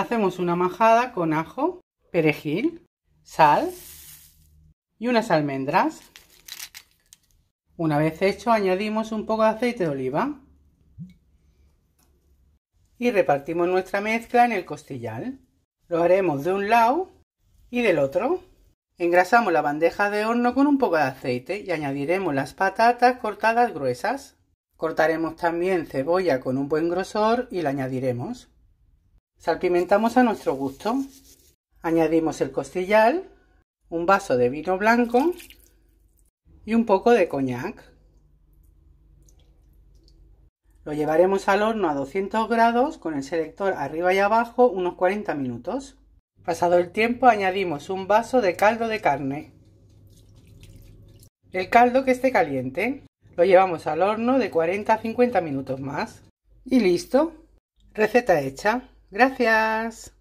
Hacemos una majada con ajo, perejil, sal y unas almendras. Una vez hecho añadimos un poco de aceite de oliva y repartimos nuestra mezcla en el costillal. Lo haremos de un lado y del otro. Engrasamos la bandeja de horno con un poco de aceite y añadiremos las patatas cortadas gruesas. Cortaremos también cebolla con un buen grosor y la añadiremos. Salpimentamos a nuestro gusto. Añadimos el costillal, un vaso de vino blanco y un poco de coñac. Lo llevaremos al horno a 200 grados con el selector arriba y abajo unos 40 minutos. Pasado el tiempo añadimos un vaso de caldo de carne. El caldo que esté caliente lo llevamos al horno de 40 a 50 minutos más. Y listo. Receta hecha. Gracias.